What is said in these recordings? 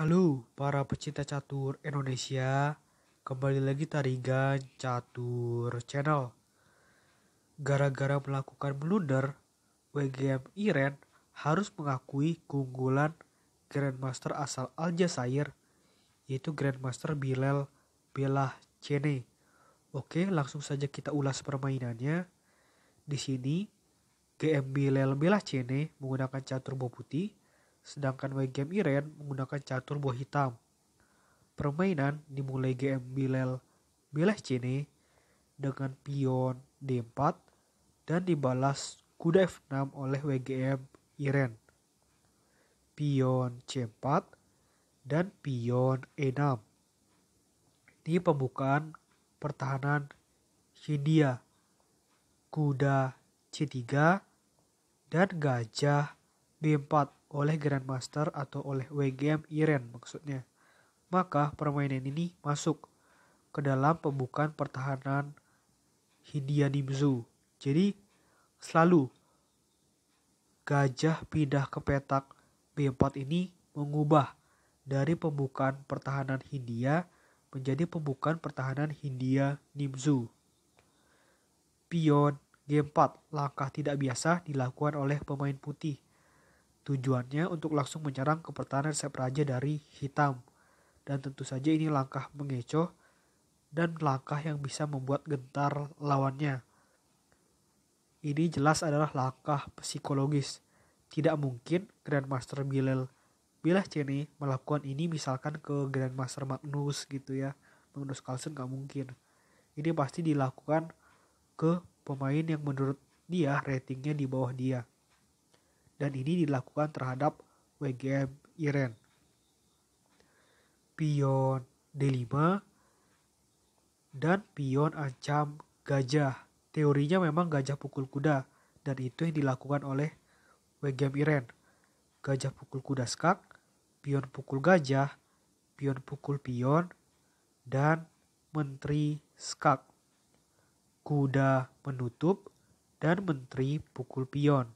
Halo para pecinta catur Indonesia, kembali lagi Tarigan Catur Channel. Gara-gara melakukan blunder, WGM Iren harus mengakui keunggulan Grandmaster asal Aljazair, yaitu Grandmaster Bilal Belah Cene. Oke, langsung saja kita ulas permainannya. Di sini, GM Bilal Belah Cene menggunakan catur bawah putih, sedangkan WGM Iren menggunakan catur buah hitam. Permainan dimulai GM Bilal Cine dengan pion D4 dan dibalas kuda F6 oleh WGM Iren. Pion C4 dan pion E6. Di pembukaan pertahanan Hindia, kuda C3 dan gajah B4 oleh Grandmaster atau oleh WGM Iren maksudnya. Maka permainan ini masuk ke dalam pembukaan pertahanan Hindia Nimzu. Jadi selalu gajah pindah ke petak B4 ini mengubah dari pembukaan pertahanan Hindia menjadi pembukaan pertahanan Hindia Nimzu. Pion G4 langkah tidak biasa dilakukan oleh pemain putih Tujuannya untuk langsung menyerang ke pertahanan resep raja dari hitam. Dan tentu saja ini langkah mengecoh dan langkah yang bisa membuat gentar lawannya. Ini jelas adalah langkah psikologis. Tidak mungkin Grandmaster Bilal Bilah Cene melakukan ini misalkan ke Grandmaster Magnus gitu ya. Magnus Carlsen gak mungkin. Ini pasti dilakukan ke pemain yang menurut dia ratingnya di bawah dia dan ini dilakukan terhadap WGM Iren. Pion D5 dan pion ancam gajah. Teorinya memang gajah pukul kuda dan itu yang dilakukan oleh WGM Iren. Gajah pukul kuda skak, pion pukul gajah, pion pukul pion, dan menteri skak. Kuda menutup dan menteri pukul pion.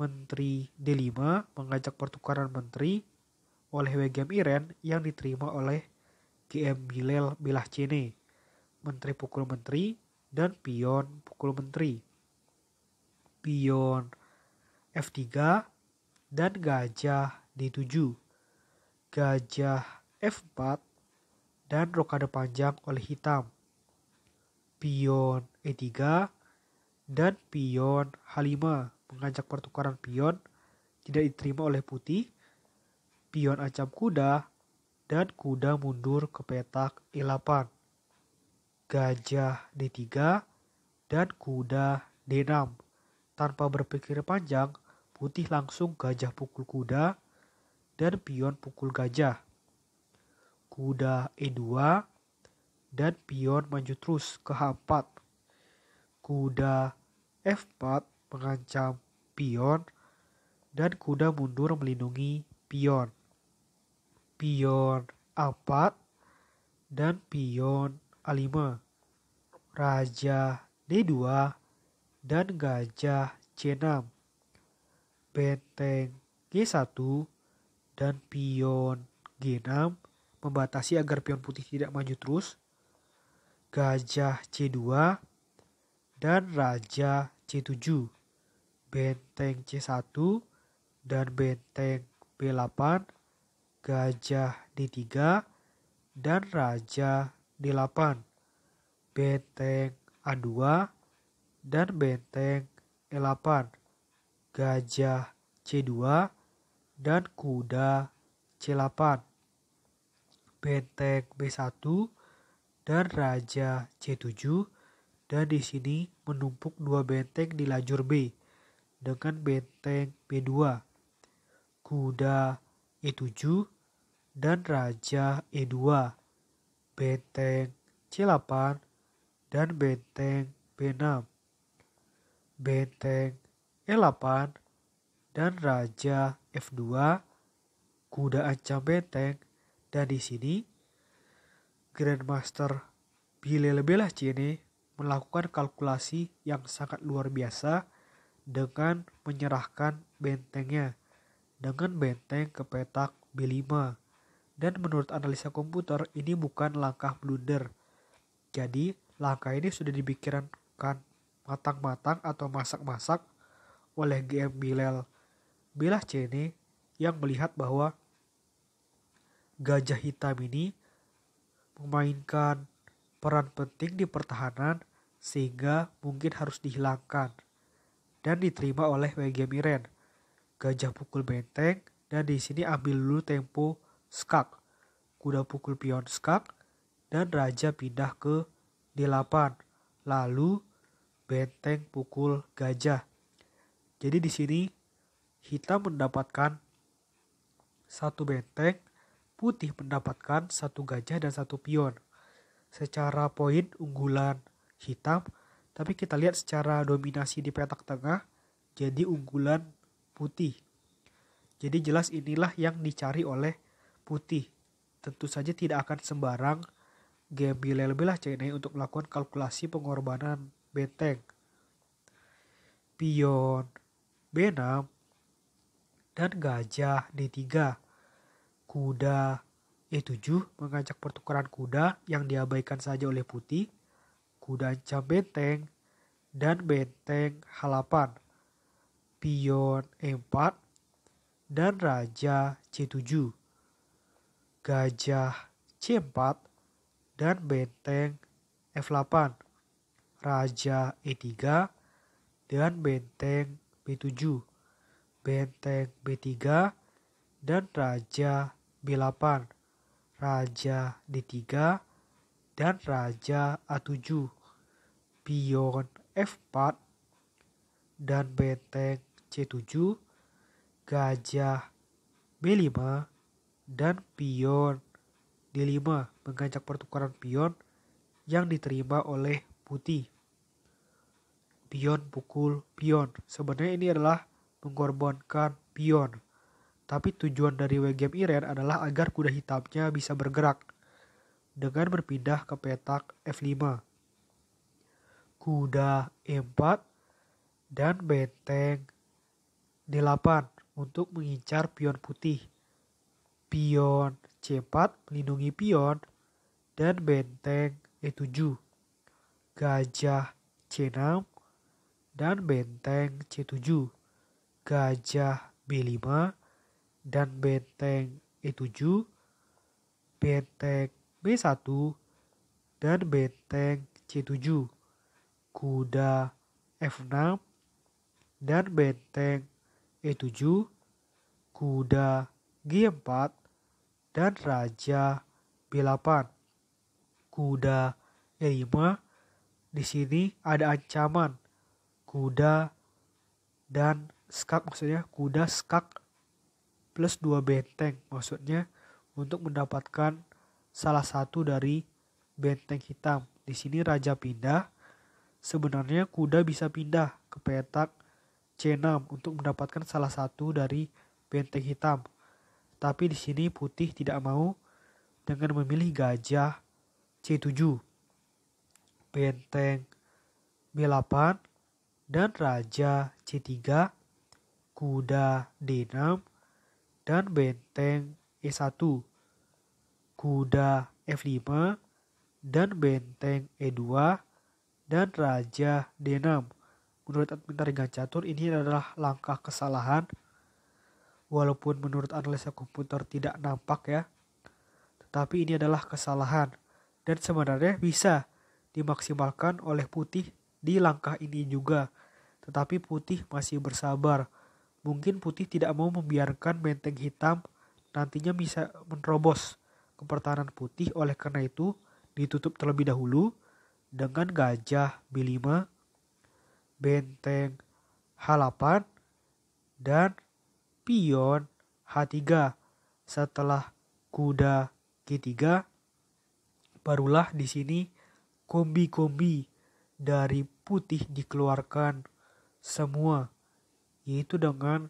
Menteri D5 mengajak pertukaran menteri oleh WGM Iren yang diterima oleh GM Bilal Bilahcene, Menteri Pukul Menteri, dan Pion Pukul Menteri. Pion F3 dan Gajah D7. Gajah F4 dan rokade panjang oleh hitam. Pion E3 dan pion H5 mengajak pertukaran pion, tidak diterima oleh putih, pion acam kuda, dan kuda mundur ke petak E8. Gajah D3 dan kuda D6. Tanpa berpikir panjang, putih langsung gajah pukul kuda dan pion pukul gajah. Kuda E2 dan pion maju terus ke H4. Kuda F4 mengancam pion dan kuda mundur melindungi pion. Pion A4 dan pion A5. Raja D2 dan gajah C6. Benteng G1 dan pion G6 membatasi agar pion putih tidak maju terus. Gajah C2 dan raja C7. Benteng C1 dan Benteng B8, Gajah D3 dan Raja D8, Benteng A2 dan Benteng E8, Gajah C2 dan Kuda C8, Benteng B1 dan Raja C7 dan di sini menumpuk dua benteng di lajur B dengan benteng B2, kuda E7, dan raja E2, benteng C8, dan benteng B6, benteng E8, dan raja F2, kuda ancam benteng, dan di sini Grandmaster Bilelebelah Cine melakukan kalkulasi yang sangat luar biasa dengan menyerahkan bentengnya dengan benteng ke petak B5. Dan menurut analisa komputer ini bukan langkah blunder. Jadi langkah ini sudah dipikirkan matang-matang atau masak-masak oleh GM Bilal. Bilah Cene yang melihat bahwa gajah hitam ini memainkan peran penting di pertahanan sehingga mungkin harus dihilangkan dan diterima oleh W.G. Miren. Gajah pukul benteng dan di sini ambil dulu tempo skak. Kuda pukul pion skak dan raja pindah ke D8. Lalu benteng pukul gajah. Jadi di sini hitam mendapatkan satu benteng, putih mendapatkan satu gajah dan satu pion. Secara poin unggulan hitam tapi kita lihat secara dominasi di petak tengah, jadi unggulan putih. Jadi jelas inilah yang dicari oleh putih. Tentu saja tidak akan sembarang Gabriel lebihlah Cene untuk melakukan kalkulasi pengorbanan benteng. Pion, B6, dan gajah D3. Kuda E7 mengajak pertukaran kuda yang diabaikan saja oleh putih kuda jam benteng, dan benteng halapan, pion E4, dan raja C7, gajah C4, dan benteng F8, raja E3, dan benteng B7, benteng B3, dan raja B8, raja D3, dan raja A7. Pion F4 dan benteng C7, gajah B5 dan pion D5 mengajak pertukaran pion yang diterima oleh putih. Pion pukul pion. Sebenarnya ini adalah mengorbankan pion. Tapi tujuan dari WGM Iren adalah agar kuda hitamnya bisa bergerak dengan berpindah ke petak F5 kuda E4, dan benteng D8 untuk mengincar pion putih. Pion C4 melindungi pion dan benteng E7. Gajah C6 dan benteng C7. Gajah B5 dan benteng E7. Benteng B1 dan benteng C7 kuda F6, dan benteng E7, kuda G4, dan raja B8. Kuda E5, di sini ada ancaman kuda dan skak maksudnya kuda skak plus dua benteng maksudnya untuk mendapatkan salah satu dari benteng hitam. Di sini raja pindah, Sebenarnya kuda bisa pindah ke petak C6 untuk mendapatkan salah satu dari benteng hitam. Tapi di sini putih tidak mau dengan memilih gajah C7, benteng B8, dan raja C3, kuda D6, dan benteng E1, kuda F5, dan benteng E2, dan Raja Denam. Menurut admin Taringan Catur, ini adalah langkah kesalahan. Walaupun menurut analisa komputer tidak nampak ya, tetapi ini adalah kesalahan. Dan sebenarnya bisa dimaksimalkan oleh putih di langkah ini juga. Tetapi putih masih bersabar. Mungkin putih tidak mau membiarkan benteng hitam nantinya bisa menerobos ke pertahanan putih. Oleh karena itu, ditutup terlebih dahulu dengan gajah B5, benteng H8, dan pion H3. Setelah kuda G3, barulah di sini kombi-kombi dari putih dikeluarkan semua, yaitu dengan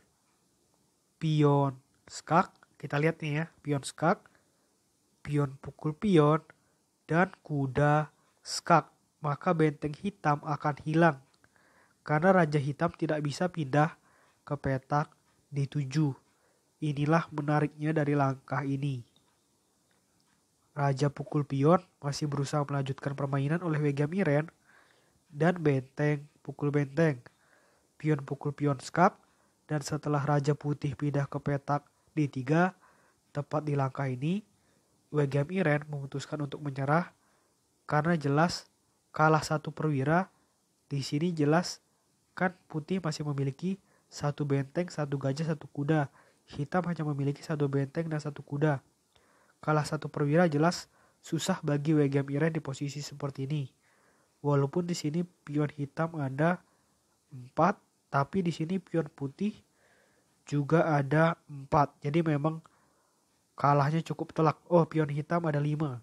pion skak. Kita lihat nih ya, pion skak, pion pukul pion, dan kuda Skak, maka benteng hitam akan hilang. Karena Raja Hitam tidak bisa pindah ke petak D7. Inilah menariknya dari langkah ini. Raja pukul pion masih berusaha melanjutkan permainan oleh Vega Miren dan benteng pukul benteng. Pion pukul pion skak dan setelah Raja Putih pindah ke petak D3, tepat di langkah ini, Wegam Iren memutuskan untuk menyerah karena jelas kalah satu perwira. Di sini jelas kan putih masih memiliki satu benteng, satu gajah, satu kuda. Hitam hanya memiliki satu benteng dan satu kuda. Kalah satu perwira jelas susah bagi WGM Iren di posisi seperti ini. Walaupun di sini pion hitam ada empat tapi di sini pion putih juga ada empat Jadi memang kalahnya cukup telak. Oh, pion hitam ada lima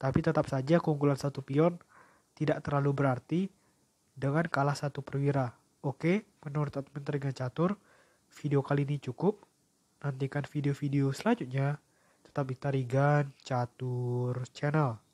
tapi tetap saja keunggulan satu pion tidak terlalu berarti dengan kalah satu perwira. Oke, menurut admin Teringat Catur, video kali ini cukup. Nantikan video-video selanjutnya tetap di Tarigan Catur Channel.